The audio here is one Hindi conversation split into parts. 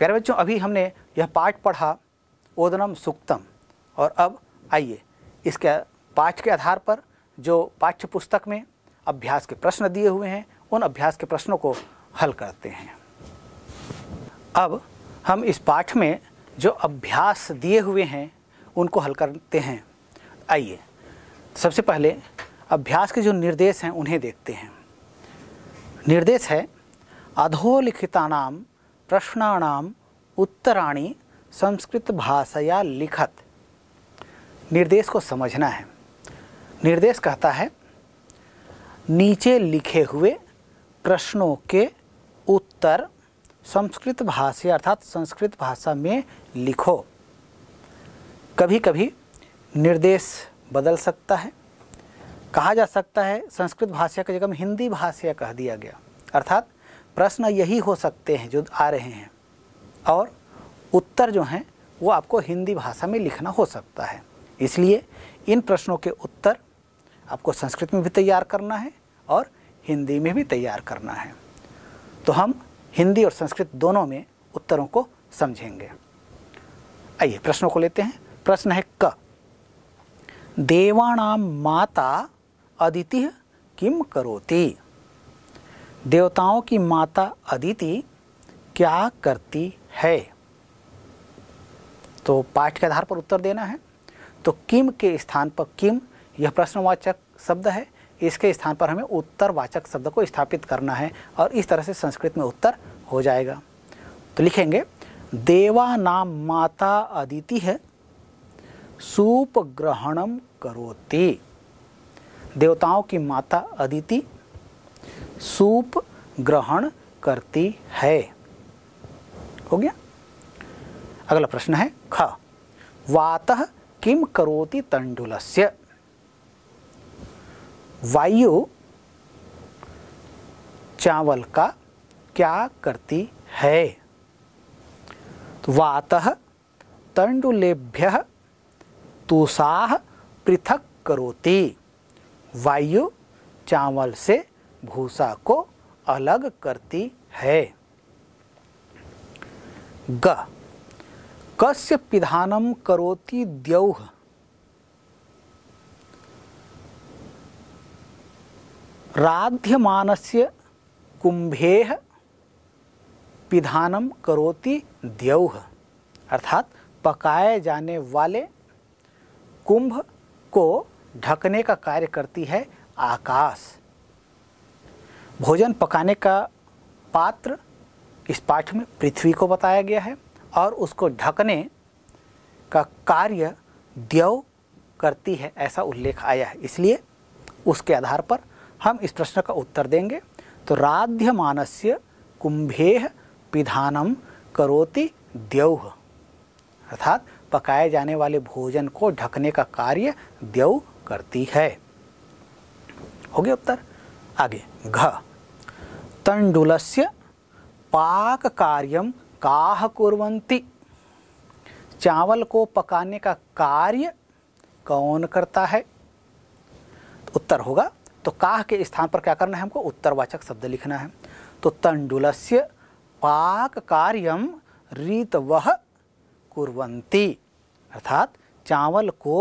प्यारे बच्चों अभी हमने यह पाठ पढ़ा ओदनम सुक्तम और अब आइए इसके पाठ के आधार पर जो पाठ्य पुस्तक में अभ्यास के प्रश्न दिए हुए हैं उन अभ्यास के प्रश्नों को हल करते हैं अब हम इस पाठ में जो अभ्यास दिए हुए हैं उनको हल करते हैं आइए सबसे पहले अभ्यास के जो निर्देश हैं उन्हें देखते हैं निर्देश है नाम प्रश्नाणाम उत्तराणी संस्कृत भाषया लिखत निर्देश को समझना है निर्देश कहता है नीचे लिखे हुए प्रश्नों के उत्तर संस्कृत भाषा अर्थात संस्कृत भाषा में लिखो कभी कभी निर्देश बदल सकता है कहा जा सकता है संस्कृत भाषा की जगह हिंदी भाषा कह दिया गया अर्थात प्रश्न यही हो सकते हैं जो आ रहे हैं और उत्तर जो हैं वो आपको हिंदी भाषा में लिखना हो सकता है इसलिए इन प्रश्नों के उत्तर आपको संस्कृत में भी तैयार करना है और हिंदी में भी तैयार करना है तो हम हिंदी और संस्कृत दोनों में उत्तरों को समझेंगे आइए प्रश्नों को लेते हैं प्रश्न है क देवाणाम माता अदिति किम करोती देवताओं की माता अदिति क्या करती है तो पाठ के आधार पर उत्तर देना है तो किम के स्थान पर किम यह प्रश्नवाचक शब्द है इसके स्थान पर हमें उत्तरवाचक शब्द को स्थापित करना है और इस तरह से संस्कृत में उत्तर हो जाएगा तो लिखेंगे देवा नाम माता अदिति है सूप ग्रहणम करोति देवताओं की माता अदिति सूप ग्रहण करती है हो गया अगला प्रश्न है ख वात किम करोति तंडुलस्य वायु चावल का क्या करती है तो वात तंडुलेभ्य तुषा पृथक करोति वायु चावल से भूसा को अलग करती है ग कस्य पिधानम करोति द्यौह राध्यमानस्य कुंभेह पिधानम करोति द्यौह अर्थात पकाए जाने वाले कुंभ को ढकने का कार्य करती है आकाश भोजन पकाने का पात्र इस पाठ में पृथ्वी को बताया गया है और उसको ढकने का कार्य द्यव करती है ऐसा उल्लेख आया है इसलिए उसके आधार पर हम इस प्रश्न का उत्तर देंगे तो राध्यमान से कुंभे पिधानम करोति द्यौ अर्थात पकाए जाने वाले भोजन को ढकने का कार्य द्यव करती है हो गया उत्तर आगे घ पाक कार्य काह कुर्वन्ति चावल को पकाने का कार्य कौन करता है तो उत्तर होगा तो काह के स्थान पर क्या करना है हमको उत्तरवाचक शब्द लिखना है तो तंडुल पाक कार्यम वह कुरवंती अर्थात चावल को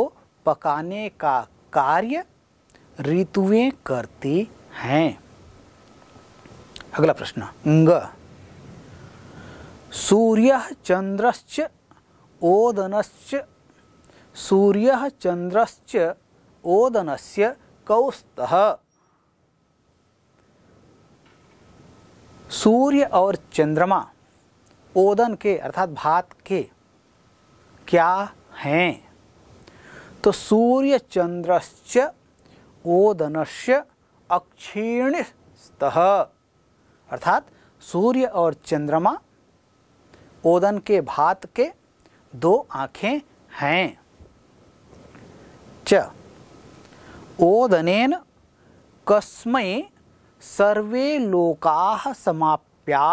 पकाने का कार्य ऋतुएं करती हैं अगला प्रश्न ग सूर्य चंद्रश्च ओदनश्च सूर्य चंद्रश्च ओदनस्य कौस्तः सूर्य और चंद्रमा ओदन के अर्थात भात के क्या हैं तो सूर्य चंद्रश्च ओदनश्य अक्षीण स्तः अर्थात सूर्य और चंद्रमा ओदन के भात के दो आंखें हैं च ओदनेन कस्मै सर्वे लोका समाप्या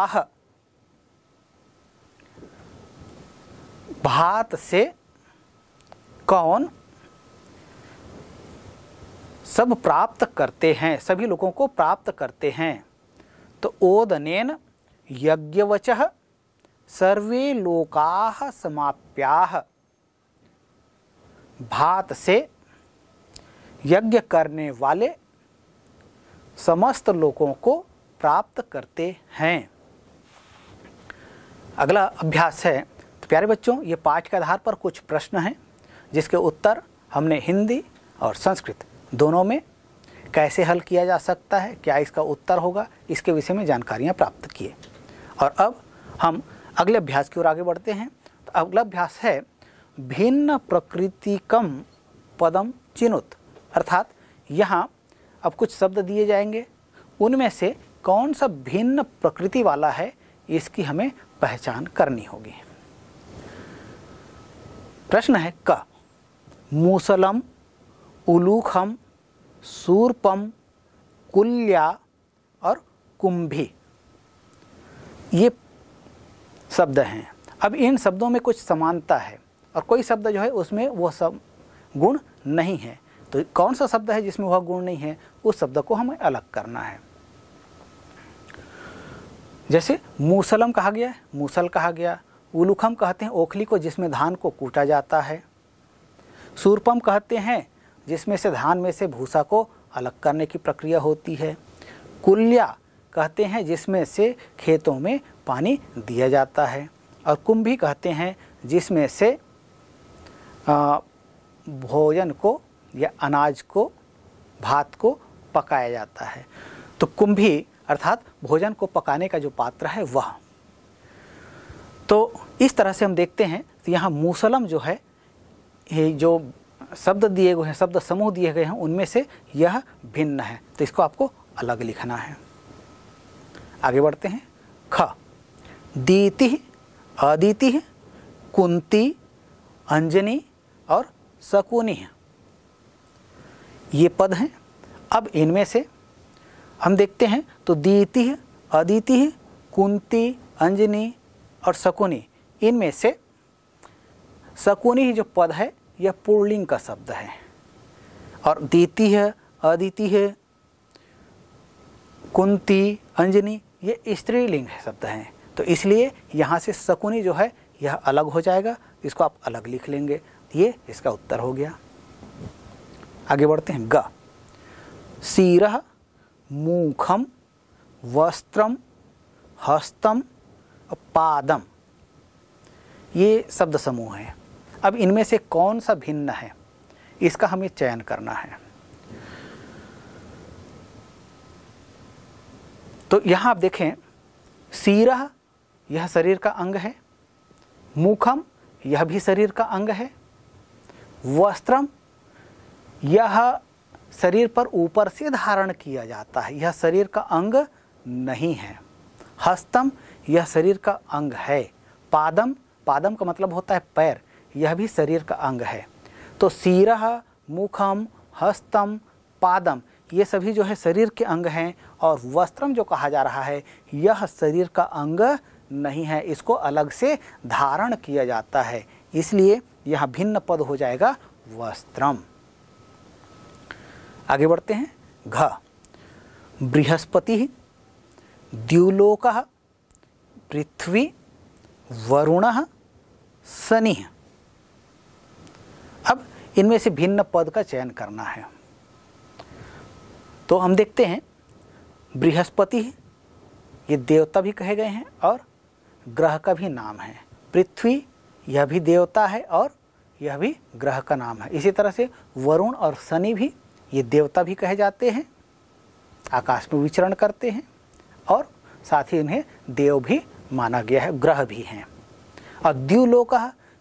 भात से कौन सब प्राप्त करते हैं सभी लोगों को प्राप्त करते हैं तो ओदन यज्ञवच सर्वे लोका समाप्या भात से यज्ञ करने वाले समस्त लोगों को प्राप्त करते हैं अगला अभ्यास है तो प्यारे बच्चों ये पाठ के आधार पर कुछ प्रश्न हैं जिसके उत्तर हमने हिंदी और संस्कृत दोनों में कैसे हल किया जा सकता है क्या इसका उत्तर होगा इसके विषय में जानकारियाँ प्राप्त किए और अब हम अगले अभ्यास की ओर आगे बढ़ते हैं तो अगला अभ्यास है भिन्न प्रकृति कम पदम चिन्हुत अर्थात यहाँ अब कुछ शब्द दिए जाएंगे उनमें से कौन सा भिन्न प्रकृति वाला है इसकी हमें पहचान करनी होगी प्रश्न है क मूसलम उलूखम सूर्पम कुल्या और कुंभी ये शब्द हैं अब इन शब्दों में कुछ समानता है और कोई शब्द जो है उसमें वह सब गुण नहीं है तो कौन सा शब्द है जिसमें वह गुण नहीं है उस शब्द को हमें अलग करना है जैसे मूसलम कहा गया है मूसल कहा गया उलुखम कहते हैं ओखली को जिसमें धान को कूटा जाता है सूरपम कहते हैं जिसमें से धान में से भूसा को अलग करने की प्रक्रिया होती है कुल्या कहते हैं जिसमें से खेतों में पानी दिया जाता है और कुंभी कहते हैं जिसमें से भोजन को या अनाज को भात को पकाया जाता है तो कुंभी अर्थात भोजन को पकाने का जो पात्र है वह तो इस तरह से हम देखते हैं तो यहाँ मूसलम जो है ये जो शब्द दिए गए हैं शब्द समूह दिए गए हैं उनमें से यह भिन्न है तो इसको आपको अलग लिखना है आगे बढ़ते हैं ख दीति अदिति कुंती अंजनी और शकुनी ये पद हैं अब इनमें से हम देखते हैं तो दीति अदिति कुंती अंजनी और शकुनी इनमें से शकुनी जो पद है यह पुर्लिंग का शब्द है और दीति है अदिति है कुंती अंजनी ये स्त्रीलिंग शब्द हैं तो इसलिए यहाँ से शकुनी जो है यह अलग हो जाएगा इसको आप अलग लिख लेंगे ये इसका उत्तर हो गया आगे बढ़ते हैं ग शीर मुखम वस्त्रम हस्तम पादम ये शब्द समूह है अब इनमें से कौन सा भिन्न है इसका हमें चयन करना है तो यहाँ आप देखें सीरा यह शरीर का अंग है मुखम यह भी शरीर का अंग है वस्त्रम यह शरीर पर ऊपर से धारण किया जाता है यह शरीर का अंग नहीं है हस्तम यह शरीर का अंग है पादम पादम का मतलब होता है पैर यह भी शरीर का अंग है तो सिरह मुखम हस्तम पादम ये सभी जो है शरीर के अंग हैं और वस्त्रम जो कहा जा रहा है यह शरीर का अंग नहीं है इसको अलग से धारण किया जाता है इसलिए यह भिन्न पद हो जाएगा वस्त्रम आगे बढ़ते हैं घ बृहस्पति द्युलोक पृथ्वी वरुण शनि इनमें से भिन्न पद का चयन करना है तो हम देखते हैं बृहस्पति ये देवता भी कहे गए हैं और ग्रह का भी नाम है पृथ्वी यह भी देवता है और यह भी ग्रह का नाम है इसी तरह से वरुण और शनि भी ये देवता भी कहे जाते हैं आकाश में विचरण करते हैं और साथ ही इन्हें देव भी माना गया है ग्रह भी हैं और द्यूलोक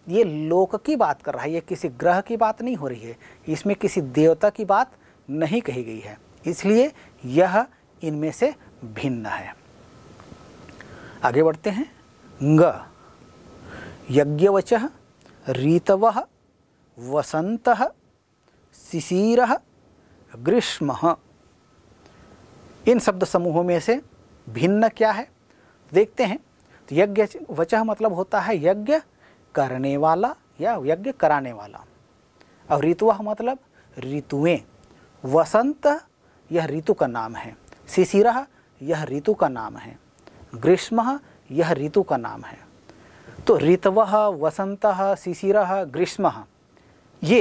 ये लोक की बात कर रहा है ये किसी ग्रह की बात नहीं हो रही है इसमें किसी देवता की बात नहीं कही गई है इसलिए यह इनमें से भिन्न है आगे बढ़ते हैं ग यज्ञवच ऋतव वसंत शिशिर ग्रीष्म इन शब्द समूहों में से भिन्न क्या है देखते हैं तो यज्ञ वचह मतलब होता है यज्ञ करने वाला या यज्ञ कराने वाला और ऋतुआ मतलब ऋतुएं वसंत यह ऋतु का नाम है शिशिरा यह ऋतु का नाम है ग्रीष्म यह ऋतु का नाम है तो ऋतव वसंत शिशिर ग्रीष्म ये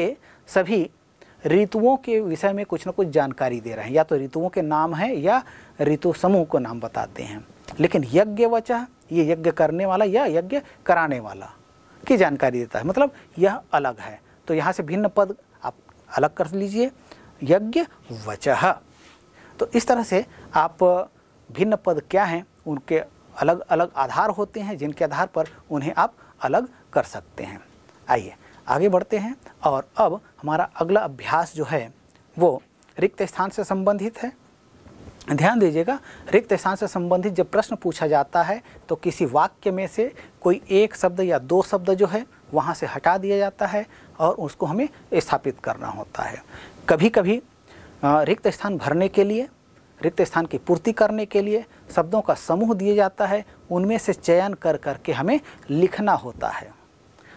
सभी ऋतुओं के विषय में कुछ ना कुछ जानकारी दे रहे हैं या तो ऋतुओं के नाम हैं या ऋतु समूह को नाम बताते हैं लेकिन यज्ञ वचह ये यज्ञ करने वाला या यज्ञ कराने वाला की जानकारी देता है मतलब यह अलग है तो यहाँ से भिन्न पद आप अलग कर लीजिए यज्ञ वच तो इस तरह से आप भिन्न पद क्या हैं उनके अलग अलग आधार होते हैं जिनके आधार पर उन्हें आप अलग कर सकते हैं आइए आगे बढ़ते हैं और अब हमारा अगला अभ्यास जो है वो रिक्त स्थान से संबंधित है ध्यान दीजिएगा रिक्त स्थान से संबंधित जब प्रश्न पूछा जाता है तो किसी वाक्य में से कोई एक शब्द या दो शब्द जो है वहाँ से हटा दिया जाता है और उसको हमें स्थापित करना होता है कभी कभी रिक्त स्थान भरने के लिए रिक्त स्थान की पूर्ति करने के लिए शब्दों का समूह दिया जाता है उनमें से चयन कर करके हमें लिखना होता है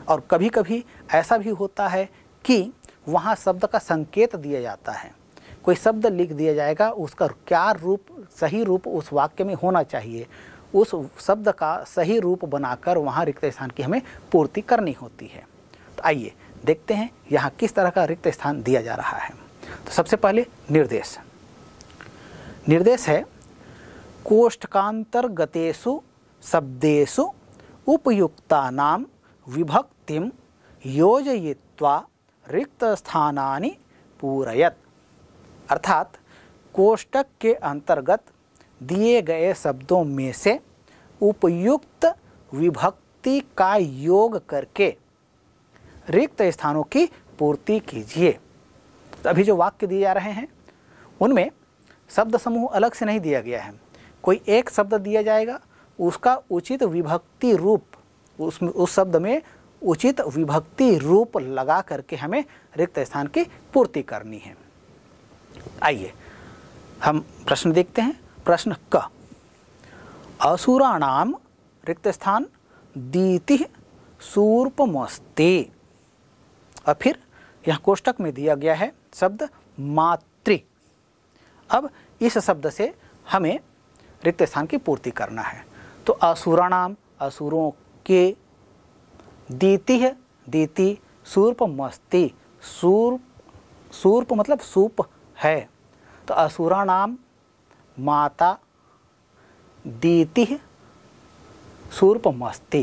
और कभी कभी ऐसा भी होता है कि वहाँ शब्द का संकेत दिया जाता है कोई शब्द लिख दिया जाएगा उसका क्या रूप सही रूप उस वाक्य में होना चाहिए उस शब्द का सही रूप बनाकर वहाँ रिक्त स्थान की हमें पूर्ति करनी होती है तो आइए देखते हैं यहाँ किस तरह का रिक्त स्थान दिया जा रहा है तो सबसे पहले निर्देश निर्देश है कोष्ठकांतर्गतेशु शब्देशु उपयुक्ता नाम विभक्तिम योजयित्वा रिक्त स्थानानि पूरयत अर्थात कोष्टक के अंतर्गत दिए गए शब्दों में से उपयुक्त विभक्ति का योग करके रिक्त स्थानों की पूर्ति कीजिए तो अभी जो वाक्य दिए जा रहे हैं उनमें शब्द समूह अलग से नहीं दिया गया है कोई एक शब्द दिया जाएगा उसका उचित विभक्ति रूप उस उस शब्द में उचित विभक्ति रूप लगा करके हमें रिक्त स्थान की पूर्ति करनी है आइए हम प्रश्न देखते हैं प्रश्न क असुराणाम रिक्त स्थान दीति सूर्पमस्ते और फिर यह कोष्टक में दिया गया है शब्द मातृ अब इस शब्द से हमें रिक्त स्थान की पूर्ति करना है तो असुराणाम असुरों के दीति दीति सूर्पमस्ति सूर्प सूर्प मतलब सूप है तो असुरा नाम माता दीति सूर्पमस्ती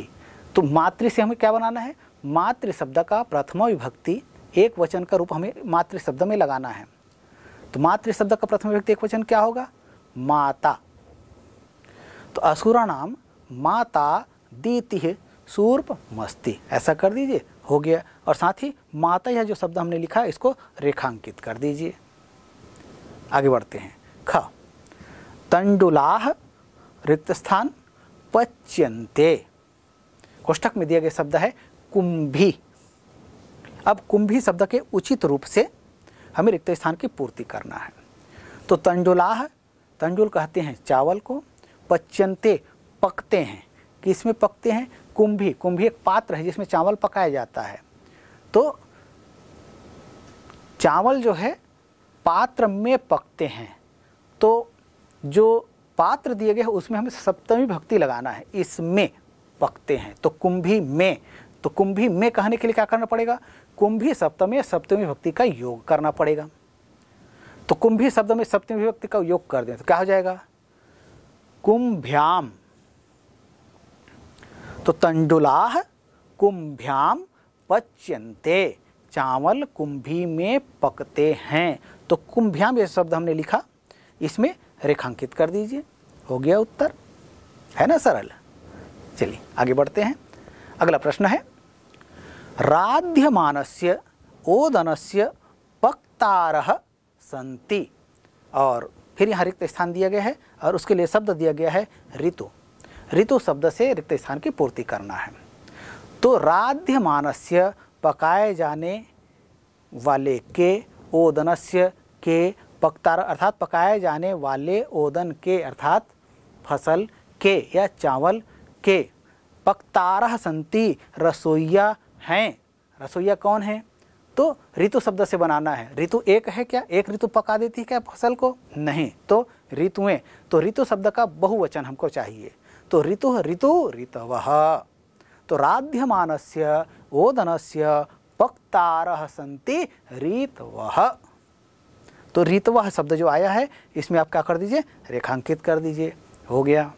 तो मातृ से हमें क्या बनाना है मातृ शब्द का प्रथमा विभक्ति एक वचन का रूप हमें मातृ शब्द में लगाना है तो मातृ शब्द का प्रथम विभक्ति एक वचन क्या होगा माता तो असुरा नाम माता दीति सूर्प मस्ती ऐसा कर दीजिए हो गया और साथ ही माता यह जो शब्द हमने लिखा है इसको रेखांकित कर दीजिए आगे बढ़ते हैं ख तंडुलाह रिक्त स्थान पच्यंते कोष्ठक में दिया गया शब्द है कुंभी अब कुंभी शब्द के उचित रूप से हमें रिक्त स्थान की पूर्ति करना है तो तंडुलाह तंडुल कहते हैं चावल को पच्यंते पकते हैं किसमें पकते हैं कुंभी कुंभी एक पात्र है जिसमें चावल पकाया जाता है तो चावल जो है पात्र में पकते हैं तो जो पात्र दिए गए हैं उसमें हमें सप्तमी भक्ति लगाना है इसमें पकते हैं तो कुंभी में तो कुंभी में कहने के लिए क्या करना पड़ेगा कुंभी सप्तमी सप्तमी भक्ति का योग करना पड़ेगा तो कुंभी शब्द में सप्तमी भक्ति का योग कर दें तो क्या हो जाएगा कुंभ्याम तो तंडुलाह कुंभ्याम पच्यंते चावल कुंभी में पकते हैं तो कुंभ्याम ये शब्द हमने लिखा इसमें रेखांकित कर दीजिए हो गया उत्तर है ना सरल चलिए आगे बढ़ते हैं अगला प्रश्न है राध्यमान से ओदन से पक्तारह संति और फिर यहाँ रिक्त स्थान दिया गया है और उसके लिए शब्द दिया गया है ऋतु ऋतु शब्द से रिक्त स्थान की पूर्ति करना है तो राध्यमान से पकाए जाने वाले के ओदनस्य के पकतार अर्थात पकाए जाने वाले ओदन के अर्थात फसल के या चावल के पकतारह संति रसोइया हैं रसोईया कौन है तो ऋतु शब्द से बनाना है ऋतु एक है क्या एक ऋतु पका देती है क्या फसल को नहीं तो ऋतुएं तो ऋतु शब्द का बहुवचन हमको चाहिए तो ऋतु ऋतु ऋतव तो राध्यमान से ओदन से वक्तारह संति रीतवह तो रीतवह शब्द जो आया है इसमें आप क्या कर दीजिए रेखांकित कर दीजिए हो गया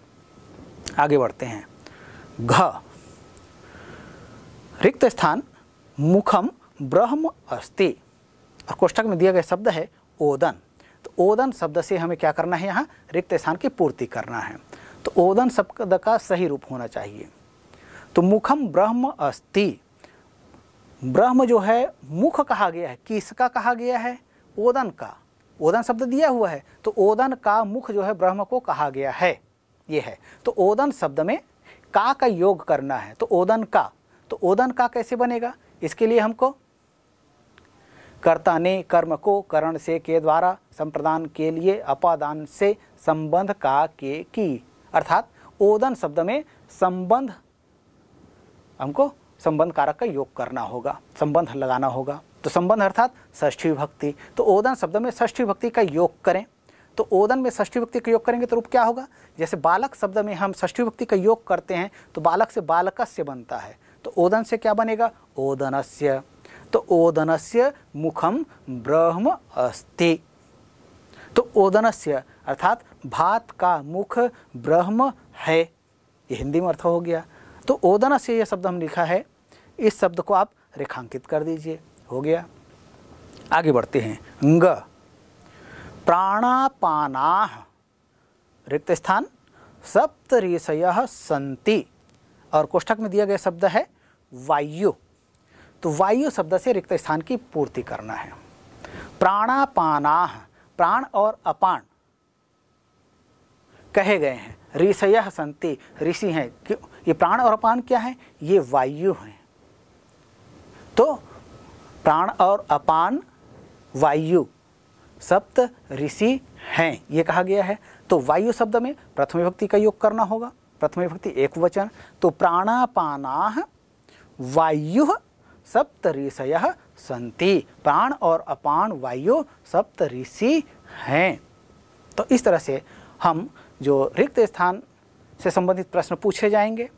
आगे बढ़ते हैं घ रिक्त स्थान मुखम ब्रह्म अस्ति और कोष्टक में दिया गया शब्द है ओदन तो ओदन शब्द से हमें क्या करना है यहाँ रिक्त स्थान की पूर्ति करना है तो ओदन शब्द का सही रूप होना चाहिए तो मुखम ब्रह्म अस्ति ब्रह्म जो है मुख कहा गया है किसका कहा गया है ओदन का ओदन शब्द दिया हुआ है तो ओदन का मुख जो है ब्रह्म को कहा गया है ये है तो ओदन शब्द में का का योग करना है तो ओदन का तो ओदन का कैसे बनेगा इसके लिए हमको कर्ता ने कर्म को करण से के द्वारा संप्रदान के लिए अपादान से संबंध का के की अर्थात ओदन शब्द में संबंध हमको संबंध कारक का योग करना होगा संबंध लगाना होगा तो संबंध अर्थात ष्ठी भक्ति तो ओदन शब्द में ष्ठी भक्ति का योग करें तो ओदन में ष्ठी भक्ति का योग करेंगे तो रूप क्या होगा जैसे बालक शब्द में हम ष्ठी भक्ति का योग करते हैं तो बालक से बालकस्य बनता है तो ओदन से क्या बनेगा ओदनस्य तो ओदनस्य मुखम ब्रह्म अस्ति तो ओदनस्य अर्थात भात का मुख ब्रह्म है ये हिंदी में अर्थ हो गया तो ओदना से यह शब्द हम लिखा है इस शब्द को आप रेखांकित कर दीजिए हो गया आगे बढ़ते हैं ग प्राणापाना रिक्त स्थान सप्त ऋषय संति और कोष्ठक में दिया गया शब्द है वायु तो वायु शब्द से रिक्त स्थान की पूर्ति करना है प्राणापाना प्राण और अपान कहे गए हैं ऋषय संति ऋषि हैं ये प्राण और अपान क्या है ये वायु हैं तो प्राण और अपान वायु सप्त ऋषि हैं ये कहा गया है तो वायु शब्द में प्रथम विभक्ति का योग करना होगा प्रथम विभक्ति एक वचन तो प्राणापाना वायु सप्त ऋषय संति प्राण और अपान वायु सप्त ऋषि हैं तो इस तरह से हम जो रिक्त स्थान से संबंधित प्रश्न पूछे जाएंगे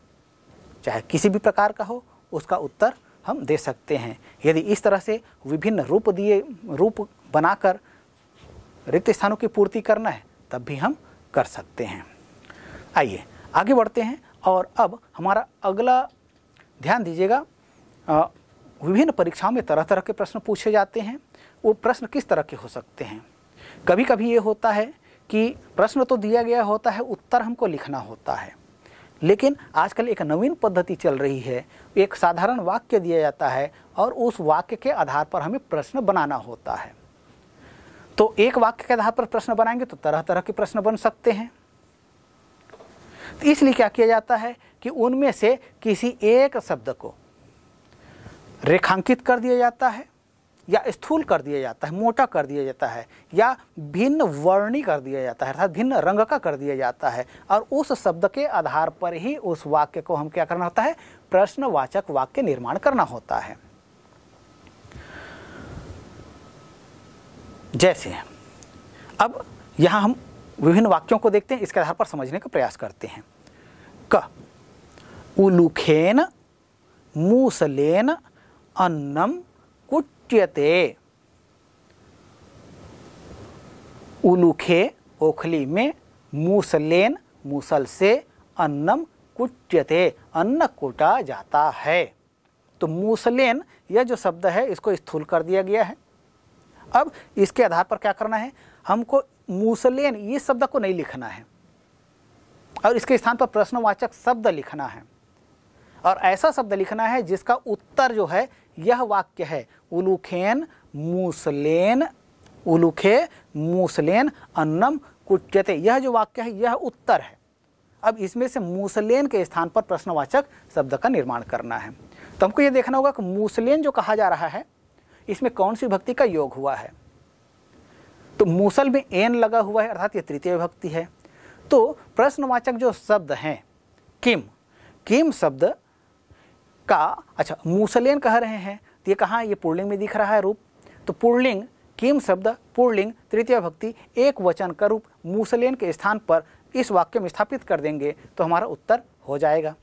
चाहे किसी भी प्रकार का हो उसका उत्तर हम दे सकते हैं यदि इस तरह से विभिन्न रूप दिए रूप बनाकर रिक्त स्थानों की पूर्ति करना है तब भी हम कर सकते हैं आइए आगे बढ़ते हैं और अब हमारा अगला ध्यान दीजिएगा विभिन्न परीक्षाओं में तरह तरह के प्रश्न पूछे जाते हैं वो प्रश्न किस तरह के हो सकते हैं कभी कभी ये होता है कि प्रश्न तो दिया गया होता है उत्तर हमको लिखना होता है लेकिन आजकल एक नवीन पद्धति चल रही है एक साधारण वाक्य दिया जाता है और उस वाक्य के आधार पर हमें प्रश्न बनाना होता है तो एक वाक्य के आधार पर प्रश्न बनाएंगे तो तरह तरह के प्रश्न बन सकते हैं तो इसलिए क्या किया जाता है कि उनमें से किसी एक शब्द को रेखांकित कर दिया जाता है या स्थूल कर दिया जाता है मोटा कर दिया जाता है या भिन्न वर्णी कर दिया जाता है अर्थात भिन्न रंग का कर दिया जाता है और उस शब्द के आधार पर ही उस वाक्य को हम क्या करना होता है प्रश्नवाचक वाक्य निर्माण करना होता है जैसे अब यहाँ हम विभिन्न वाक्यों को देखते हैं इसके आधार पर समझने का प्रयास करते हैं क उलुखेन मूसलेन अन्नम उच्यते उलुखे ओखली में मूसलेन मूसल से अन्नम कुच्यते अन्न कुटा जाता है तो मूसलेन यह जो शब्द है इसको स्थूल कर दिया गया है अब इसके आधार पर क्या करना है हमको मूसलेन ये शब्द को नहीं लिखना है और इसके स्थान पर प्रश्नवाचक शब्द लिखना है और ऐसा शब्द लिखना है जिसका उत्तर जो है यह वाक्य है उलुखेन मूसलेन उलुखे मूसलेन अन्नम कुच्यते यह जो वाक्य है यह उत्तर है अब इसमें से मूसलेन के स्थान पर प्रश्नवाचक शब्द का निर्माण करना है तो हमको ये देखना होगा कि मूसलेन जो कहा जा रहा है इसमें कौन सी भक्ति का योग हुआ है तो मूसल में एन लगा हुआ है अर्थात यह तृतीय भक्ति है तो प्रश्नवाचक जो शब्द हैं किम किम शब्द का अच्छा मूसलियन कह रहे हैं तो ये कहाँ ये पुर्लिंग में दिख रहा है रूप तो पुर्लिंग किम शब्द पुर्लिंग तृतीय भक्ति एक वचन का रूप मूसलियन के स्थान पर इस वाक्य में स्थापित कर देंगे तो हमारा उत्तर हो जाएगा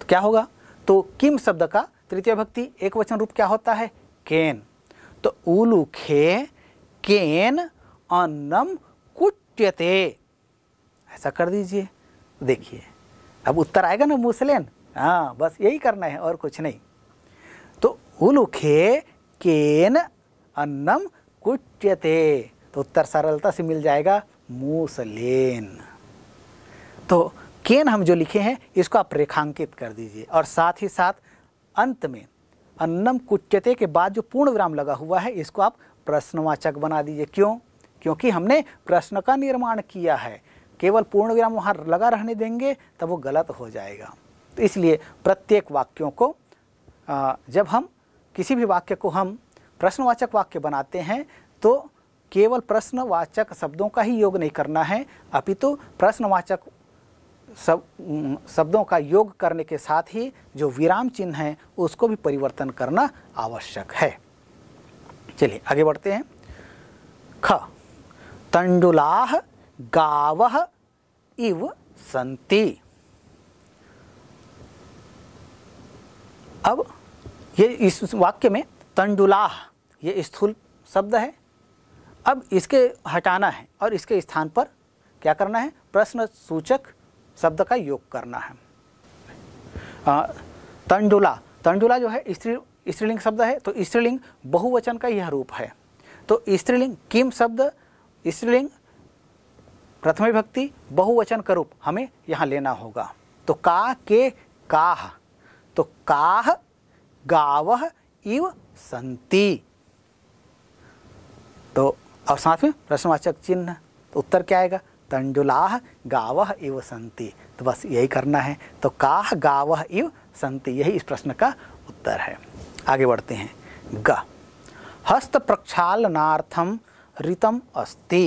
तो क्या होगा तो किम शब्द का तृतीय भक्ति एक वचन रूप क्या होता है केन तो उलू खे केन अन्नम कुट्यते ऐसा कर दीजिए देखिए अब उत्तर आएगा ना मूसलेन हाँ बस यही करना है और कुछ नहीं तो उलुखे केन अन्नम कुच्यते तो उत्तर सरलता से मिल जाएगा मूसलेन तो केन हम जो लिखे हैं इसको आप रेखांकित कर दीजिए और साथ ही साथ अंत में अन्नम कुच्यते के बाद जो पूर्ण विराम लगा हुआ है इसको आप प्रश्नवाचक बना दीजिए क्यों क्योंकि हमने प्रश्न का निर्माण किया है केवल पूर्ण विराम वहाँ लगा रहने देंगे तब वो गलत हो जाएगा तो इसलिए प्रत्येक वाक्यों को जब हम किसी भी वाक्य को हम प्रश्नवाचक वाक्य बनाते हैं तो केवल प्रश्नवाचक शब्दों का ही योग नहीं करना है अपितु तो प्रश्नवाचक सब शब्दों का योग करने के साथ ही जो विराम चिन्ह हैं उसको भी परिवर्तन करना आवश्यक है चलिए आगे बढ़ते हैं ख तंडुलाह गाव इव संति अब ये इस वाक्य में तंडुलाह ये स्थूल शब्द है अब इसके हटाना है और इसके स्थान पर क्या करना है प्रश्न सूचक शब्द का योग करना है तंडुला तंडुला जो है स्त्री स्त्रीलिंग शब्द है तो स्त्रीलिंग बहुवचन का यह रूप है तो स्त्रीलिंग किम शब्द स्त्रीलिंग प्रथम भक्ति बहुवचन का रूप हमें यहाँ लेना होगा तो का के काह तो काह गाव इव संति तो अब साथ में प्रश्नवाचक चिन्ह तो उत्तर क्या आएगा तंडुलाह गाव इव संति तो बस यही करना है तो काह गाव इव संति यही इस प्रश्न का उत्तर है आगे बढ़ते हैं ग हस्त प्रक्षालनार्थम रितम अस्ति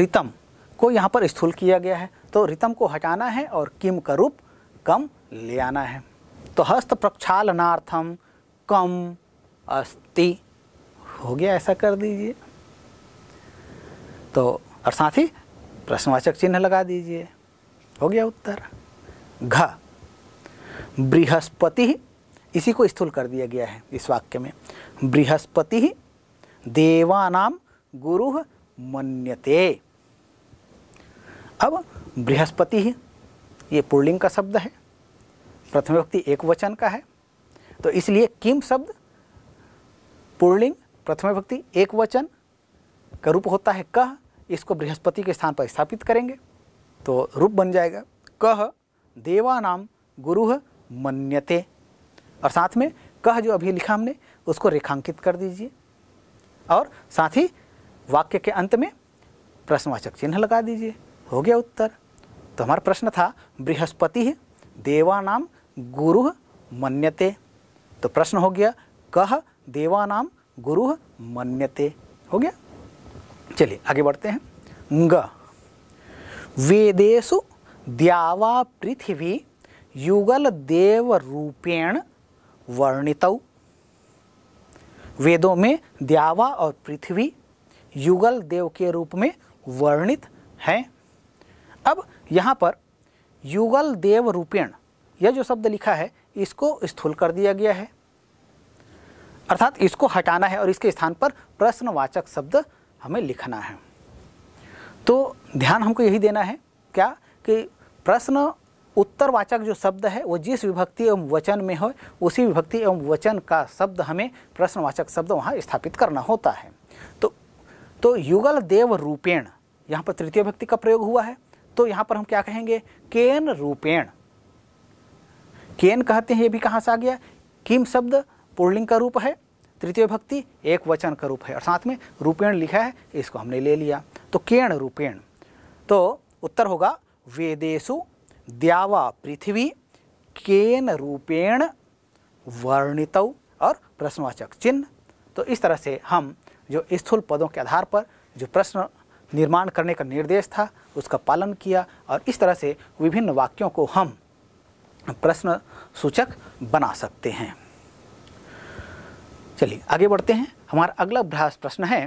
ऋतम को यहाँ पर स्थूल किया गया है तो ऋतम को हटाना है और किम का रूप कम ले आना है तो हस्त प्रक्षालनार्थम कम अस्ति हो गया ऐसा कर दीजिए तो और साथ ही प्रश्नवाचक चिन्ह लगा दीजिए हो गया उत्तर घ बृहस्पति इसी को स्थूल कर दिया गया है इस वाक्य में बृहस्पति देवानाम गुरु मन्यते अब बृहस्पति ये पुर्लिंग का शब्द है प्रथम व्यक्ति एक वचन का है तो इसलिए किम शब्द प्रथम व्यक्ति एक वचन का रूप होता है कह इसको बृहस्पति के स्थान पर स्थापित करेंगे तो रूप बन जाएगा कह देवानाम गुरु मन्यते और साथ में कह जो अभी लिखा हमने उसको रेखांकित कर दीजिए और साथ ही वाक्य के अंत में प्रश्नवाचक चिन्ह लगा दीजिए हो गया उत्तर तो हमारा प्रश्न था बृहस्पति देवानाम गुरु मन्यते तो प्रश्न हो गया कह देवानाम गुरु मन्यते हो गया चलिए आगे बढ़ते हैं ग वेदेशु द्यावा पृथ्वी युगल देव रूपेण वर्णित वेदों में द्यावा और पृथ्वी युगल देव के रूप में वर्णित हैं अब यहाँ पर युगल देव रूपेण यह जो शब्द लिखा है इसको स्थूल कर दिया गया है अर्थात इसको हटाना है और इसके स्थान पर प्रश्नवाचक शब्द हमें लिखना है तो ध्यान हमको यही देना है क्या कि प्रश्न उत्तरवाचक जो शब्द है वो जिस विभक्ति एवं वचन में हो उसी विभक्ति एवं वचन का शब्द हमें प्रश्नवाचक शब्द वहाँ स्थापित करना होता है तो तो युगल देव रूपेण यहाँ पर तृतीय व्यक्ति का प्रयोग हुआ है तो यहाँ पर हम क्या कहेंगे केन रूपेण केन कहते हैं ये भी कहाँ से आ गया किम शब्द पुर्लिंग का रूप है तृतीय भक्ति एक वचन का रूप है और साथ में रूपेण लिखा है इसको हमने ले लिया तो केण रूपेण तो उत्तर होगा वेदेशु द्यावा पृथ्वी केन रूपेण वर्णित और प्रश्नवाचक चिन्ह तो इस तरह से हम जो स्थूल पदों के आधार पर जो प्रश्न निर्माण करने का निर्देश था उसका पालन किया और इस तरह से विभिन्न वाक्यों को हम प्रश्न सूचक बना सकते हैं चलिए आगे बढ़ते हैं हमारा अगला अभ्यास प्रश्न है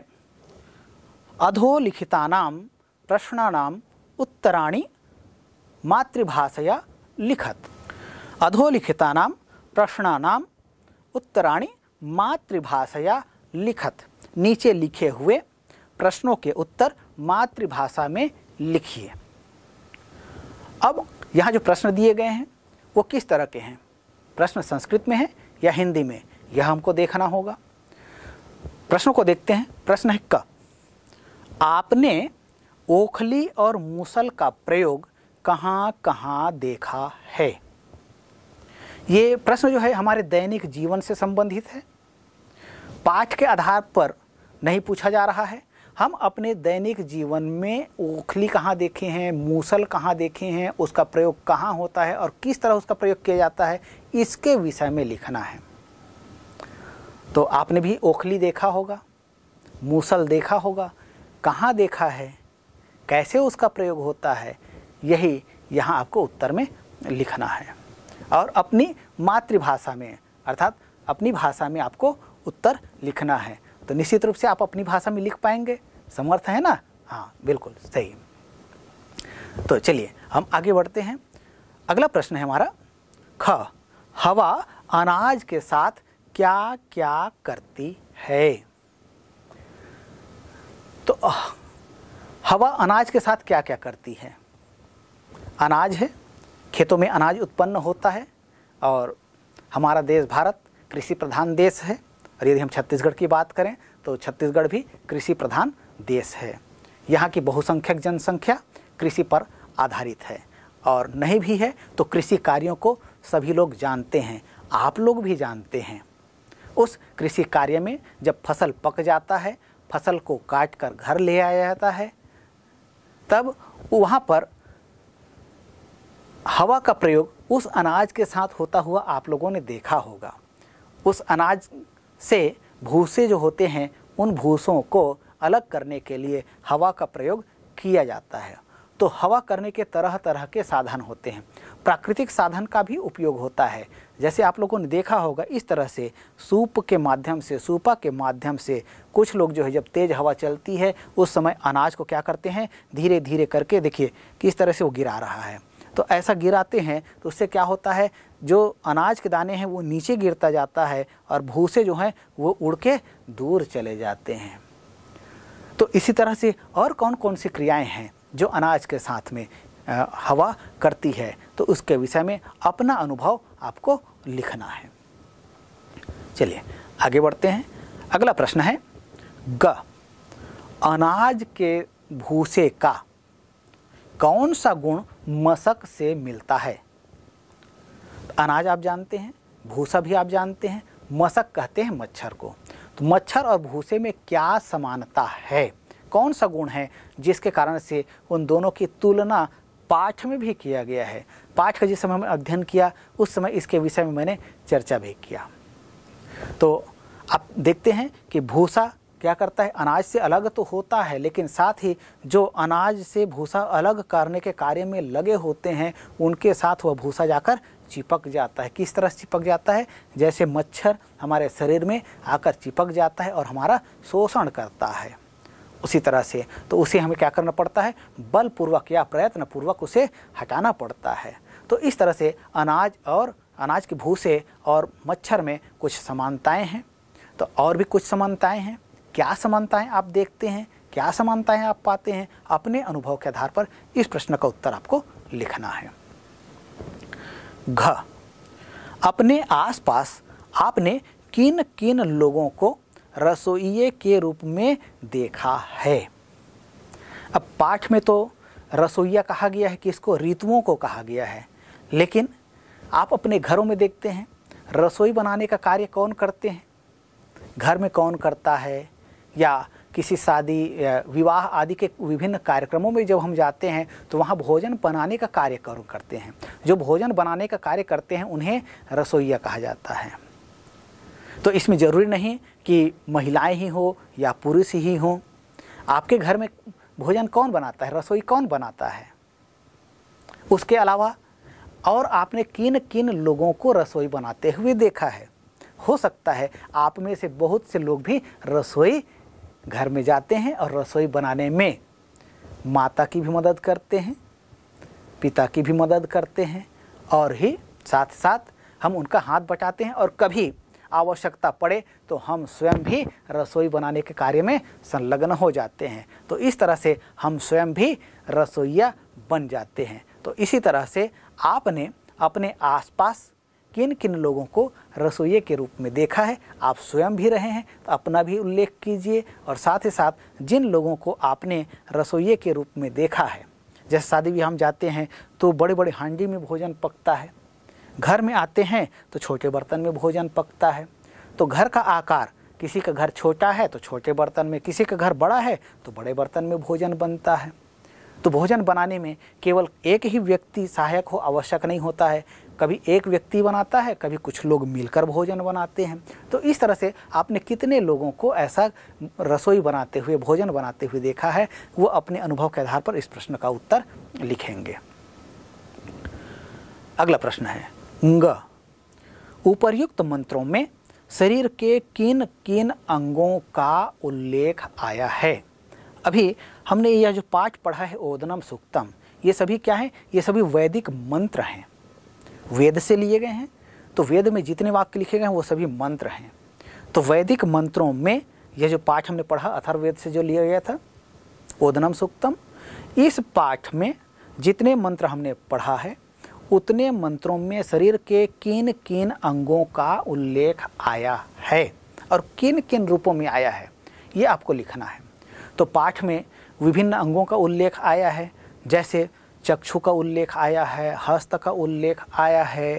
नाम प्रश्नानाम उत्तराणी मातृभाषया लिखत नाम प्रश्नानाम उत्तराणी मातृभाषया लिखत नीचे लिखे हुए प्रश्नों के उत्तर मातृभाषा में लिखिए अब यहाँ जो प्रश्न दिए गए हैं वो किस तरह के हैं प्रश्न संस्कृत में है या हिंदी में यह हमको देखना होगा प्रश्न को देखते हैं प्रश्न है क आपने ओखली और मूसल का प्रयोग कहाँ कहाँ देखा है ये प्रश्न जो है हमारे दैनिक जीवन से संबंधित है पाठ के आधार पर नहीं पूछा जा रहा है हम अपने दैनिक जीवन में ओखली कहाँ देखे हैं मूसल कहाँ देखे हैं उसका प्रयोग कहाँ होता है और किस तरह उसका प्रयोग किया जाता है इसके विषय में लिखना है तो आपने भी ओखली देखा होगा मूसल देखा होगा कहाँ देखा है कैसे उसका प्रयोग होता है यही यहाँ आपको उत्तर में लिखना है और अपनी मातृभाषा में अर्थात अपनी भाषा में आपको उत्तर लिखना है तो निश्चित रूप से आप अपनी भाषा में लिख पाएंगे समर्थ है ना हाँ बिल्कुल सही तो चलिए हम आगे बढ़ते हैं अगला प्रश्न है हमारा ख हवा अनाज के साथ क्या क्या करती है तो हवा अनाज के साथ क्या क्या करती है अनाज है खेतों में अनाज उत्पन्न होता है और हमारा देश भारत कृषि प्रधान देश है और यदि हम छत्तीसगढ़ की बात करें तो छत्तीसगढ़ भी कृषि प्रधान देश है यहाँ की बहुसंख्यक जनसंख्या कृषि पर आधारित है और नहीं भी है तो कृषि कार्यों को सभी लोग जानते हैं आप लोग भी जानते हैं उस कृषि कार्य में जब फसल पक जाता है फसल को काट कर घर ले आया जाता है तब वहाँ पर हवा का प्रयोग उस अनाज के साथ होता हुआ आप लोगों ने देखा होगा उस अनाज से भूसे जो होते हैं उन भूसों को अलग करने के लिए हवा का प्रयोग किया जाता है तो हवा करने के तरह तरह के साधन होते हैं प्राकृतिक साधन का भी उपयोग होता है जैसे आप लोगों ने देखा होगा इस तरह से सूप के माध्यम से सूपा के माध्यम से कुछ लोग जो है जब तेज़ हवा चलती है उस समय अनाज को क्या करते हैं धीरे धीरे करके देखिए किस तरह से वो गिरा रहा है तो ऐसा गिराते हैं तो उससे क्या होता है जो अनाज के दाने हैं वो नीचे गिरता जाता है और भूसे जो हैं वो उड़ के दूर चले जाते हैं तो इसी तरह से और कौन कौन सी क्रियाएं हैं जो अनाज के साथ में हवा करती है तो उसके विषय में अपना अनुभव आपको लिखना है चलिए आगे बढ़ते हैं अगला प्रश्न है ग अनाज के भूसे का कौन सा गुण मशक से मिलता है अनाज आप जानते हैं भूसा भी आप जानते हैं मशक कहते हैं मच्छर को तो मच्छर और भूसे में क्या समानता है कौन सा गुण है जिसके कारण से उन दोनों की तुलना पाठ में भी किया गया है पाठ का जिस समय हमने अध्ययन किया उस समय इसके विषय में मैंने चर्चा भी किया तो आप देखते हैं कि भूसा क्या करता है अनाज से अलग तो होता है लेकिन साथ ही जो अनाज से भूसा अलग करने के कार्य में लगे होते हैं उनके साथ वह भूसा जाकर चिपक जाता है किस तरह से चिपक जाता है जैसे मच्छर हमारे शरीर में आकर चिपक जाता है और हमारा शोषण करता है उसी तरह से तो उसे हमें क्या करना पड़ता है बलपूर्वक या प्रयत्नपूर्वक उसे हटाना पड़ता है तो इस तरह से अनाज और अनाज के भूसे और मच्छर में कुछ समानताएं हैं तो और भी कुछ समानताएं हैं क्या समानताएं आप देखते हैं क्या समानताएं आप पाते हैं अपने अनुभव के आधार पर इस प्रश्न का उत्तर आपको लिखना है घ अपने आसपास आपने किन किन लोगों को रसोइये के रूप में देखा है अब पाठ में तो रसोइया कहा गया है कि इसको ऋतुओं को कहा गया है लेकिन आप अपने घरों में देखते हैं रसोई बनाने का कार्य कौन करते हैं घर में कौन करता है या किसी शादी विवाह आदि के विभिन्न कार्यक्रमों में जब हम जाते हैं तो वहाँ भोजन बनाने का कार्य करते हैं जो भोजन बनाने का कार्य करते हैं उन्हें रसोइया कहा जाता है तो इसमें ज़रूरी नहीं कि महिलाएं ही हो या पुरुष ही हो आपके घर में भोजन कौन बनाता है रसोई कौन बनाता है उसके अलावा और आपने किन किन लोगों को रसोई बनाते हुए देखा है हो सकता है आप में से बहुत से लोग भी रसोई घर में जाते हैं और रसोई बनाने में माता की भी मदद करते हैं पिता की भी मदद करते हैं और ही साथ साथ हम उनका हाथ बटाते हैं और कभी आवश्यकता पड़े तो हम स्वयं भी रसोई बनाने के कार्य में संलग्न हो जाते हैं तो इस तरह से हम स्वयं भी रसोईया बन जाते हैं तो इसी तरह से आपने अपने आसपास किन किन लोगों को रसोई के रूप में देखा है आप स्वयं भी रहे हैं तो अपना भी उल्लेख कीजिए और साथ ही साथ जिन लोगों को आपने रसोई के रूप में देखा है जैसे शादी भी हम जाते हैं तो बड़े बड़े हांडी में भोजन पकता है घर में आते हैं तो छोटे बर्तन में भोजन पकता है तो घर का आकार किसी का घर छोटा है तो छोटे बर्तन में किसी का घर बड़ा है तो बड़े बर्तन में भोजन बनता है तो भोजन बनाने में केवल एक ही व्यक्ति सहायक हो आवश्यक नहीं होता है कभी एक व्यक्ति बनाता है कभी कुछ लोग मिलकर भोजन बनाते हैं तो इस तरह से आपने कितने लोगों को ऐसा रसोई बनाते हुए भोजन बनाते हुए देखा है वो अपने अनुभव के आधार पर इस प्रश्न का उत्तर लिखेंगे अगला प्रश्न है ग उपर्युक्त मंत्रों में शरीर के किन किन अंगों का उल्लेख आया है अभी हमने यह जो पाठ पढ़ा है ओदनम सुक्तम ये सभी क्या है ये सभी वैदिक मंत्र हैं वेद से लिए गए हैं तो वेद में जितने वाक्य लिखे गए हैं वो सभी मंत्र हैं तो वैदिक मंत्रों में यह जो पाठ हमने पढ़ा अथर्वेद से जो लिया गया था ओदनम सूक्तम इस पाठ में जितने मंत्र हमने पढ़ा है उतने मंत्रों में शरीर के किन किन अंगों का उल्लेख आया है और किन किन रूपों में आया है ये आपको लिखना है तो पाठ में विभिन्न अंगों का उल्लेख आया है जैसे चक्षु का उल्लेख आया है हस्त का उल्लेख आया है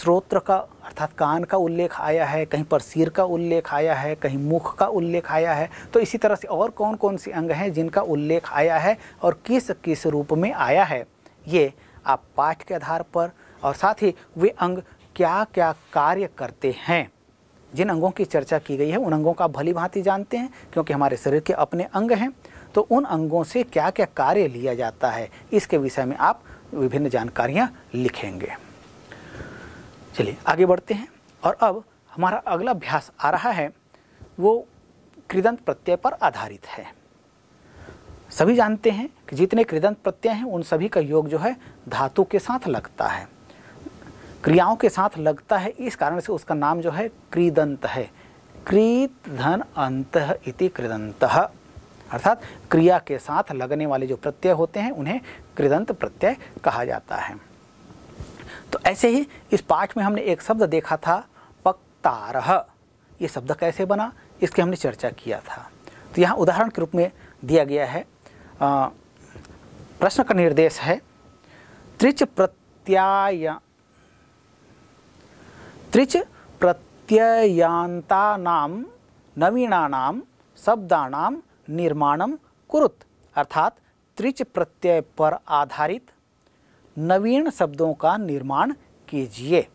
स्रोत्र का अर्थात कान का उल्लेख आया है कहीं पर सिर का उल्लेख आया है कहीं मुख का उल्लेख आया है तो इसी तरह से और कौन कौन से अंग हैं जिनका उल्लेख आया है और किस किस रूप में आया है ये आप पाठ के आधार पर और साथ ही वे अंग क्या क्या कार्य करते हैं जिन अंगों की चर्चा की गई है उन अंगों का भली भांति जानते हैं क्योंकि हमारे शरीर के अपने अंग हैं तो उन अंगों से क्या क्या कार्य लिया जाता है इसके विषय में आप विभिन्न जानकारियाँ लिखेंगे चलिए आगे बढ़ते हैं और अब हमारा अगला अभ्यास आ रहा है वो कृदंत प्रत्यय पर आधारित है सभी जानते हैं कि जितने कृदंत प्रत्यय हैं उन सभी का योग जो है धातु के साथ लगता है क्रियाओं के साथ लगता है इस कारण से उसका नाम जो है क्रीदंत है क्रीत धन अंत इति कृदंत अर्थात क्रिया के साथ लगने वाले जो प्रत्यय होते हैं उन्हें कृदंत प्रत्यय कहा जाता है तो ऐसे ही इस पाठ में हमने एक शब्द देखा था पक्तारह ये शब्द कैसे बना इसकी हमने चर्चा किया था तो यहाँ उदाहरण के रूप में दिया गया है प्रश्न का निर्देश है त्रिच प्रत्याय त्रिच प्रत्ययांता नाम शब्दा नाम निर्माणम कुरुत अर्थात त्रिच प्रत्यय पर आधारित नवीन शब्दों का निर्माण कीजिए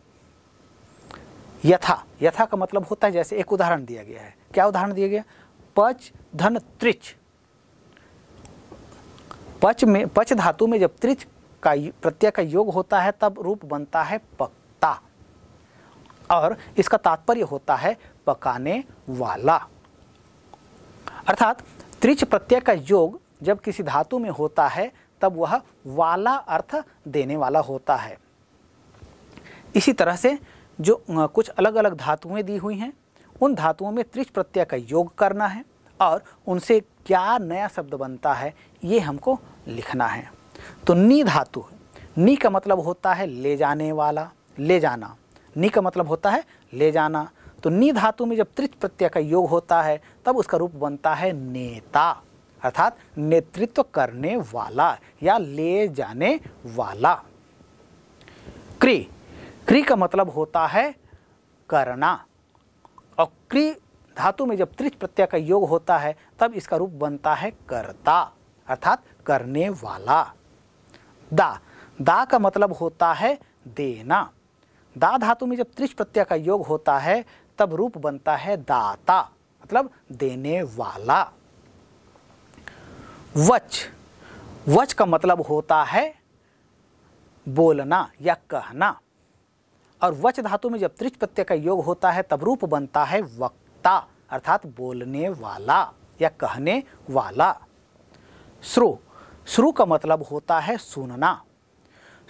यथा यथा का मतलब होता है जैसे एक उदाहरण दिया गया है क्या उदाहरण दिया गया पच धन त्रिच पच में पच धातु में जब त्रिच का प्रत्यय का योग होता है तब रूप बनता है पक्ता और इसका तात्पर्य होता है पकाने वाला अर्थात त्रिच प्रत्यय का योग जब किसी धातु में होता है तब वह वाला अर्थ देने वाला होता है इसी तरह से जो कुछ अलग अलग धातुएं दी हुई हैं उन धातुओं में त्रिच प्रत्यय का योग करना है और उनसे क्या नया शब्द बनता है ये हमको लिखना है तो नी धातु नी का मतलब होता है ले जाने वाला ले जाना नी का मतलब होता है ले जाना तो नी धातु में जब त्रिच प्रत्यय का योग होता है तब उसका रूप बनता है नेता अर्थात नेतृत्व करने वाला या ले जाने वाला क्री क्री का मतलब होता है करना और क्री धातु में जब त्रिच प्रत्यय का योग होता है तब इसका रूप बनता है कर्ता अर्थात करने वाला दा दा का मतलब होता है देना दा धातु में जब त्रिच प्रत्यय का योग होता है तब रूप बनता है दाता मतलब देने वाला वच वच का मतलब होता है बोलना या कहना और वच धातु में जब त्रिच प्रत्यय का योग होता है तब रूप बनता है वक्ता अर्थात बोलने वाला या कहने वाला श्रु श्रु का मतलब होता है सुनना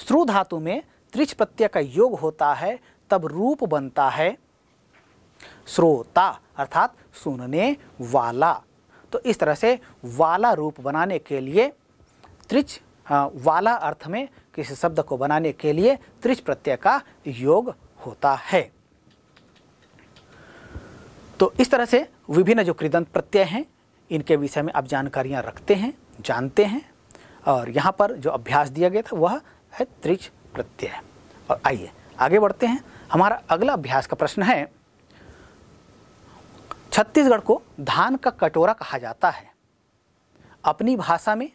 श्रु धातु में त्रिच प्रत्यय का योग होता है तब रूप बनता है श्रोता अर्थात सुनने वाला तो इस तरह से वाला रूप बनाने के लिए त्रिच हाँ, वाला अर्थ में किसी शब्द को बनाने के लिए त्रिच प्रत्यय का योग होता है तो इस तरह से विभिन्न जो कृदंत प्रत्यय हैं इनके विषय में आप जानकारियां रखते हैं जानते हैं और यहाँ पर जो अभ्यास दिया गया था वह है त्रिच प्रत्यय और आइए आगे बढ़ते हैं हमारा अगला अभ्यास का प्रश्न है छत्तीसगढ़ को धान का कटोरा कहा जाता है अपनी भाषा में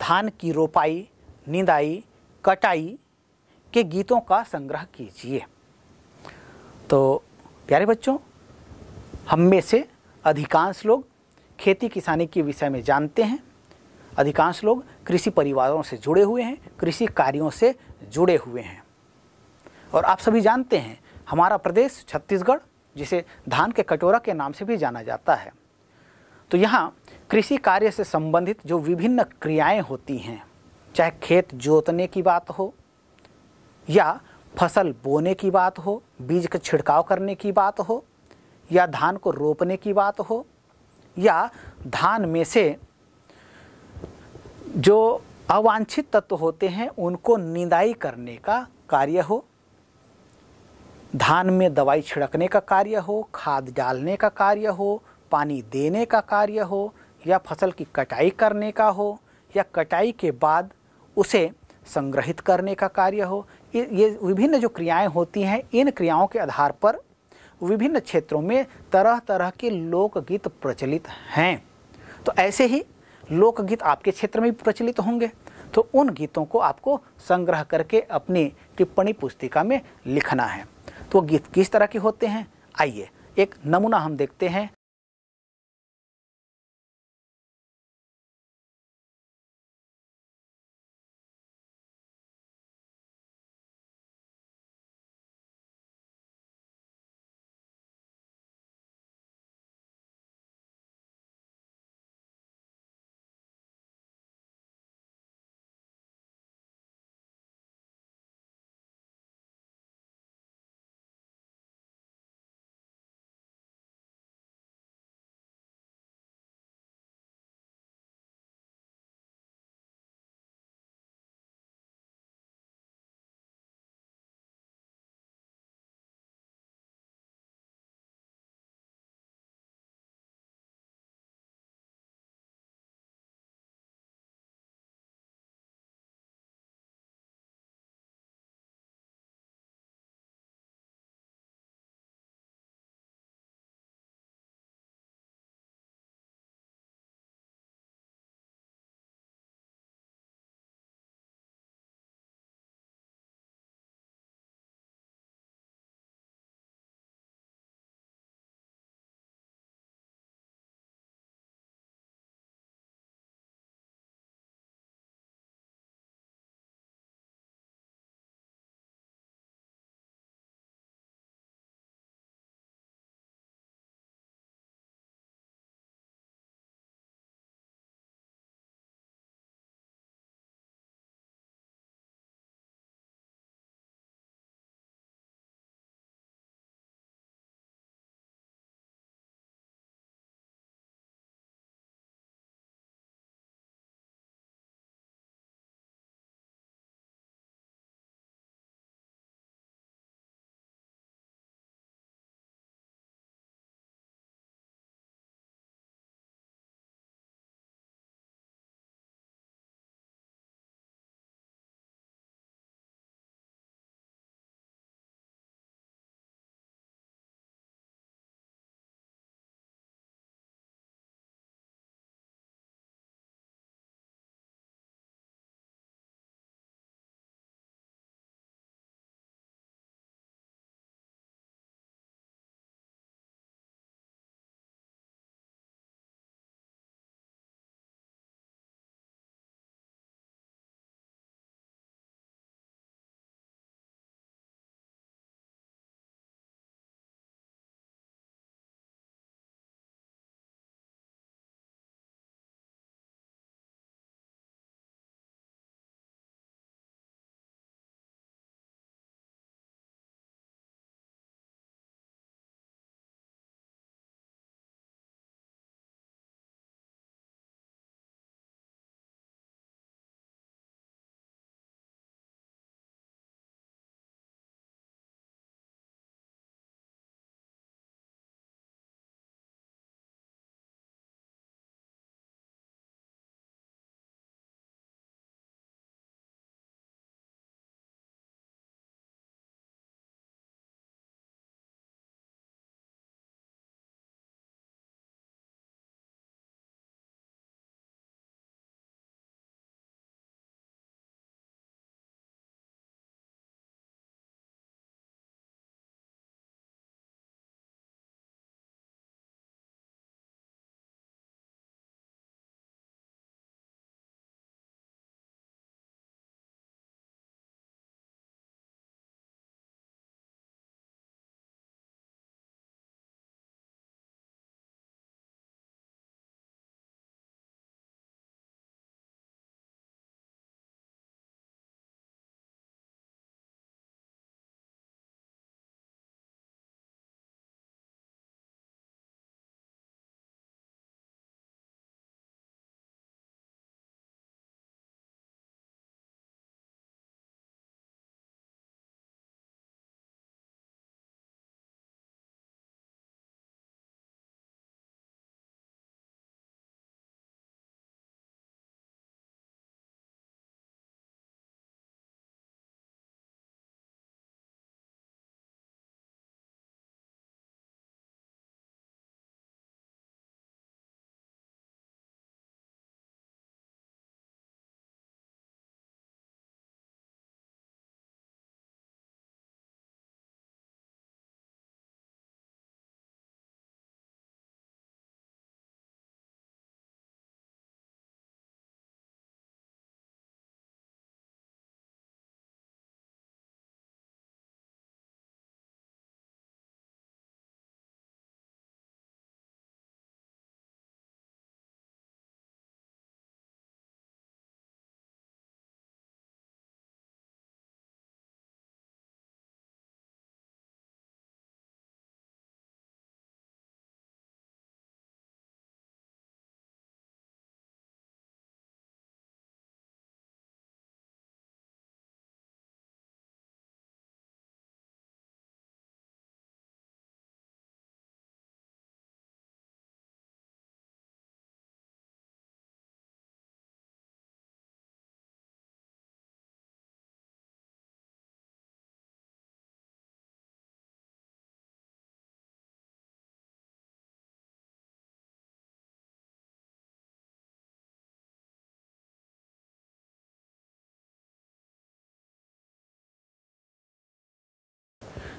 धान की रोपाई निंदाई कटाई के गीतों का संग्रह कीजिए तो प्यारे बच्चों हम में से अधिकांश लोग खेती किसानी के विषय में जानते हैं अधिकांश लोग कृषि परिवारों से जुड़े हुए हैं कृषि कार्यों से जुड़े हुए हैं और आप सभी जानते हैं हमारा प्रदेश छत्तीसगढ़ जिसे धान के कटोरा के नाम से भी जाना जाता है तो यहाँ कृषि कार्य से संबंधित जो विभिन्न क्रियाएं होती हैं चाहे खेत जोतने की बात हो या फसल बोने की बात हो बीज का छिड़काव करने की बात हो या धान को रोपने की बात हो या धान में से जो अवांछित तत्व होते हैं उनको निंदाई करने का कार्य हो धान में दवाई छिड़कने का कार्य हो खाद डालने का कार्य हो पानी देने का कार्य हो या फसल की कटाई करने का हो या कटाई के बाद उसे संग्रहित करने का कार्य हो ये विभिन्न जो क्रियाएं होती हैं इन क्रियाओं के आधार पर विभिन्न क्षेत्रों में तरह तरह के लोकगीत प्रचलित हैं तो ऐसे ही लोकगीत आपके क्षेत्र में भी प्रचलित होंगे तो उन गीतों को आपको संग्रह करके अपनी टिप्पणी पुस्तिका में लिखना है तो वो गीत किस तरह के होते हैं आइए एक नमूना हम देखते हैं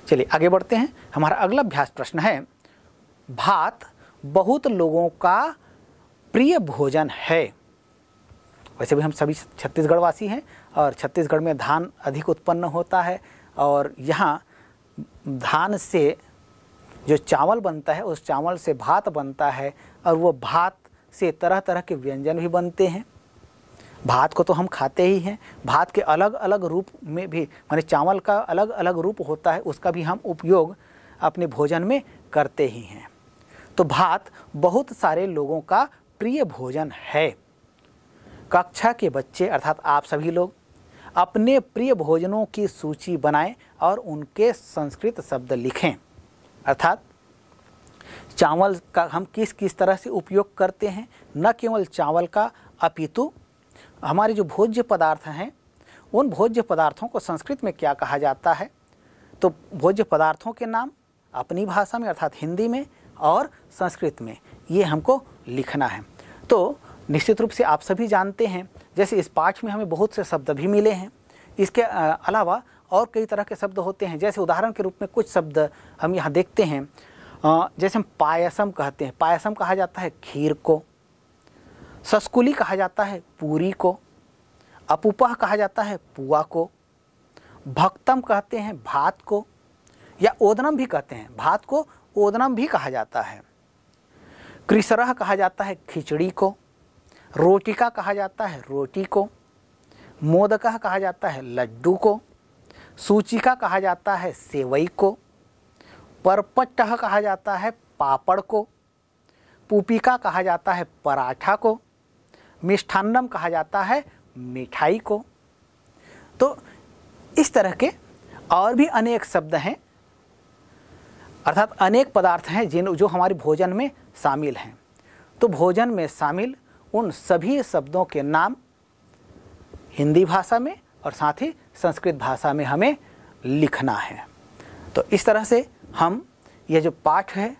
चलिए आगे बढ़ते हैं हमारा अगला अभ्यास प्रश्न है भात बहुत लोगों का प्रिय भोजन है वैसे भी हम सभी छत्तीसगढ़ वासी हैं और छत्तीसगढ़ में धान अधिक उत्पन्न होता है और यहाँ धान से जो चावल बनता है उस चावल से भात बनता है और वो भात से तरह तरह के व्यंजन भी बनते हैं भात को तो हम खाते ही हैं भात के अलग अलग रूप में भी माने चावल का अलग अलग रूप होता है उसका भी हम उपयोग अपने भोजन में करते ही हैं तो भात बहुत सारे लोगों का प्रिय भोजन है कक्षा के बच्चे अर्थात आप सभी लोग अपने प्रिय भोजनों की सूची बनाएं और उनके संस्कृत शब्द लिखें अर्थात चावल का हम किस किस तरह से उपयोग करते हैं न केवल चावल का अपितु हमारे जो भोज्य पदार्थ हैं उन भोज्य पदार्थों को संस्कृत में क्या कहा जाता है तो भोज्य पदार्थों के नाम अपनी भाषा में अर्थात हिंदी में और संस्कृत में ये हमको लिखना है तो निश्चित रूप से आप सभी जानते हैं जैसे इस पाठ में हमें बहुत से शब्द भी मिले हैं इसके अलावा और कई तरह के शब्द होते हैं जैसे उदाहरण के रूप में कुछ शब्द हम यहाँ देखते हैं जैसे हम पायसम कहते हैं पायसम कहा जाता है खीर को सस्कुली कहा जाता है पूरी को अपुपह कहा जाता है पुआ को भक्तम कहते हैं भात को या ओदनम भी कहते हैं भात को ओदनम भी कहा जाता है क्रिसरह कहा जाता है खिचड़ी को रोटिका कहा जाता है रोटी को मोदकह कहा जाता है लड्डू को सूचिका कहा जाता है सेवई को परपट्टह कहा जाता है पापड़ को पुपिका कहा जाता है पराठा को मिष्ठान्नम कहा जाता है मिठाई को तो इस तरह के और भी अनेक शब्द हैं अर्थात अनेक पदार्थ हैं जिन जो हमारे भोजन में शामिल हैं तो भोजन में शामिल उन सभी शब्दों के नाम हिंदी भाषा में और साथ ही संस्कृत भाषा में हमें लिखना है तो इस तरह से हम यह जो पाठ है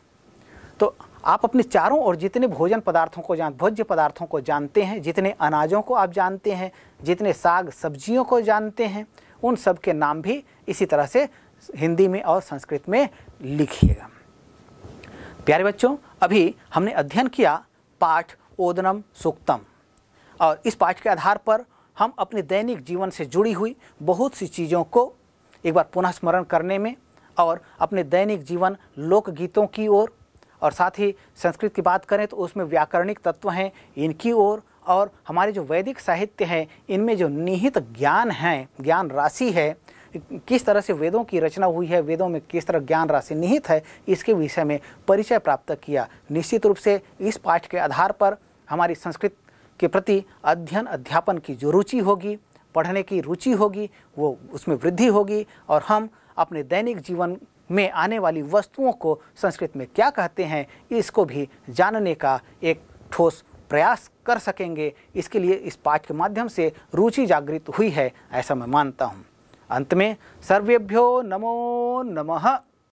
तो आप अपने चारों और जितने भोजन पदार्थों को जान भोज्य पदार्थों को जानते हैं जितने अनाजों को आप जानते हैं जितने साग सब्जियों को जानते हैं उन सब के नाम भी इसी तरह से हिंदी में और संस्कृत में लिखिएगा प्यारे बच्चों अभी हमने अध्ययन किया पाठ ओदनम सुक्तम और इस पाठ के आधार पर हम अपने दैनिक जीवन से जुड़ी हुई बहुत सी चीज़ों को एक बार पुनः स्मरण करने में और अपने दैनिक जीवन लोकगीतों की ओर और साथ ही संस्कृत की बात करें तो उसमें व्याकरणिक तत्व हैं इनकी ओर और, हमारे जो वैदिक साहित्य हैं इनमें जो निहित ज्ञान हैं ज्ञान राशि है किस तरह से वेदों की रचना हुई है वेदों में किस तरह ज्ञान राशि निहित है इसके विषय में परिचय प्राप्त किया निश्चित रूप से इस पाठ के आधार पर हमारी संस्कृत के प्रति अध्ययन अध्यापन की जो रुचि होगी पढ़ने की रुचि होगी वो उसमें वृद्धि होगी और हम अपने दैनिक जीवन में आने वाली वस्तुओं को संस्कृत में क्या कहते हैं इसको भी जानने का एक ठोस प्रयास कर सकेंगे इसके लिए इस पाठ के माध्यम से रुचि जागृत हुई है ऐसा मैं मानता हूँ अंत में सर्वेभ्यो नमो नमः